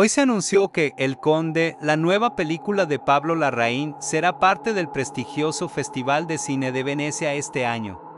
Hoy se anunció que El Conde, la nueva película de Pablo Larraín, será parte del prestigioso Festival de Cine de Venecia este año.